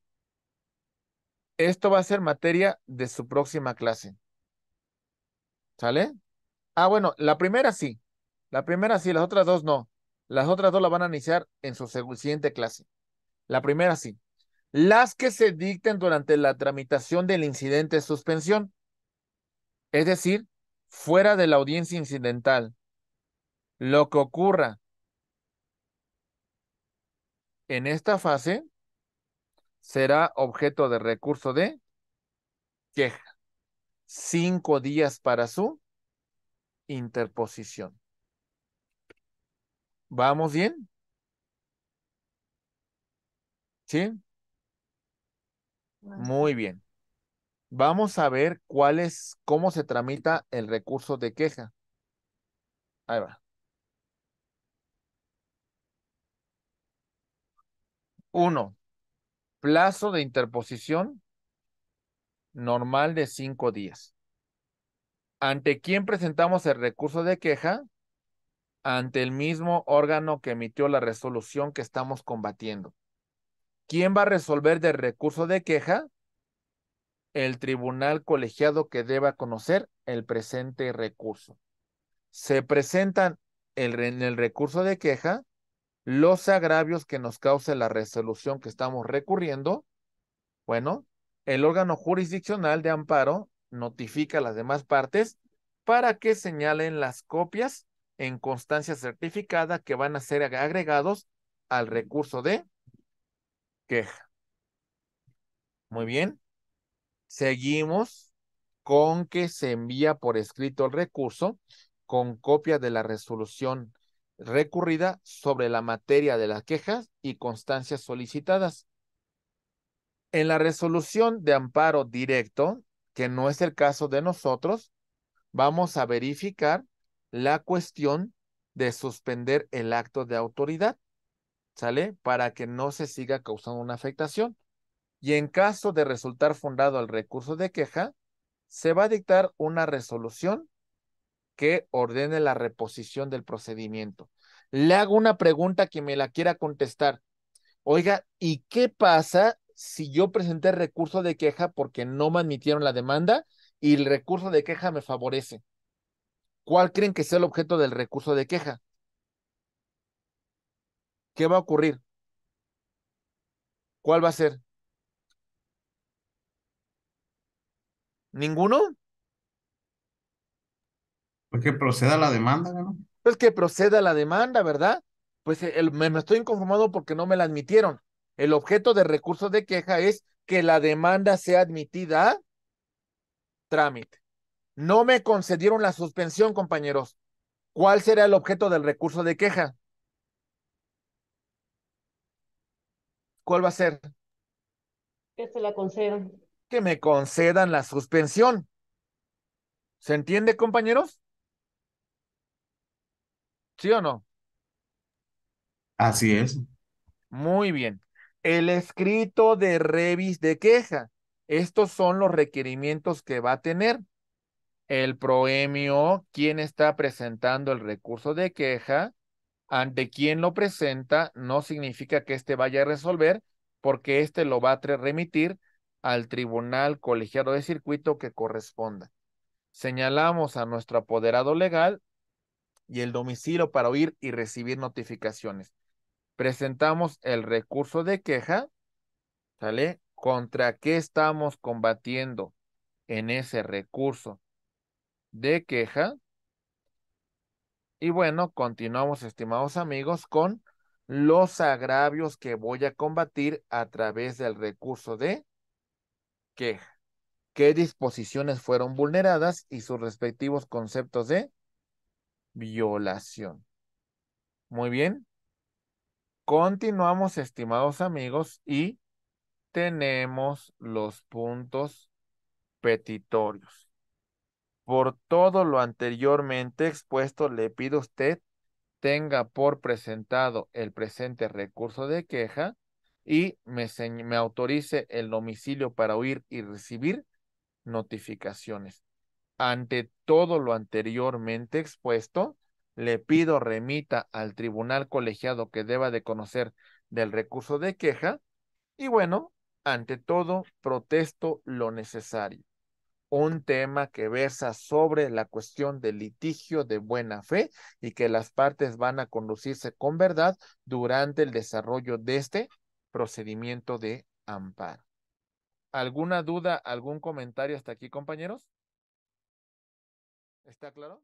Esto va a ser materia de su próxima clase. ¿Sale? Ah, bueno, la primera sí. La primera sí, las otras dos no. Las otras dos la van a iniciar en su siguiente clase. La primera sí. Las que se dicten durante la tramitación del incidente de suspensión. Es decir, fuera de la audiencia incidental. Lo que ocurra en esta fase será objeto de recurso de queja. Cinco días para su interposición. ¿Vamos bien? ¿Sí? Muy bien. Vamos a ver cuál es, cómo se tramita el recurso de queja. Ahí va. Uno, plazo de interposición normal de cinco días. ¿Ante quién presentamos el recurso de queja? Ante el mismo órgano que emitió la resolución que estamos combatiendo. ¿Quién va a resolver del recurso de queja? El tribunal colegiado que deba conocer el presente recurso. Se presentan en el recurso de queja los agravios que nos cause la resolución que estamos recurriendo, bueno, el órgano jurisdiccional de amparo notifica a las demás partes para que señalen las copias en constancia certificada que van a ser agregados al recurso de queja. Muy bien. Seguimos con que se envía por escrito el recurso con copia de la resolución recurrida sobre la materia de las quejas y constancias solicitadas. En la resolución de amparo directo, que no es el caso de nosotros, vamos a verificar la cuestión de suspender el acto de autoridad, ¿sale? Para que no se siga causando una afectación. Y en caso de resultar fundado el recurso de queja, se va a dictar una resolución que ordene la reposición del procedimiento. Le hago una pregunta que me la quiera contestar. Oiga, ¿y qué pasa si yo presenté recurso de queja porque no me admitieron la demanda y el recurso de queja me favorece? ¿Cuál creen que sea el objeto del recurso de queja? ¿Qué va a ocurrir? ¿Cuál va a ser? ¿Ninguno? Pues que proceda la demanda, ¿no? Pues que proceda la demanda, ¿verdad? Pues eh, el, me, estoy inconformado porque no me la admitieron. El objeto de recurso de queja es que la demanda sea admitida trámite. No me concedieron la suspensión, compañeros. ¿Cuál será el objeto del recurso de queja? ¿Cuál va a ser? Que se la concedan. Que me concedan la suspensión. ¿Se entiende, compañeros? ¿Sí o no? Así es. Muy bien. El escrito de revis de queja. Estos son los requerimientos que va a tener el proemio, quién está presentando el recurso de queja, ante quien lo presenta, no significa que este vaya a resolver, porque este lo va a remitir al tribunal colegiado de circuito que corresponda. Señalamos a nuestro apoderado legal y el domicilio para oír y recibir notificaciones. Presentamos el recurso de queja, ¿sale? ¿Contra qué estamos combatiendo en ese recurso de queja? Y bueno, continuamos, estimados amigos, con los agravios que voy a combatir a través del recurso de queja. ¿Qué disposiciones fueron vulneradas y sus respectivos conceptos de violación. Muy bien. Continuamos, estimados amigos, y tenemos los puntos petitorios. Por todo lo anteriormente expuesto, le pido a usted tenga por presentado el presente recurso de queja y me, me autorice el domicilio para oír y recibir notificaciones ante todo lo anteriormente expuesto, le pido remita al tribunal colegiado que deba de conocer del recurso de queja y bueno, ante todo, protesto lo necesario. Un tema que versa sobre la cuestión del litigio de buena fe y que las partes van a conducirse con verdad durante el desarrollo de este procedimiento de amparo. ¿Alguna duda, algún comentario hasta aquí, compañeros? ¿Está claro?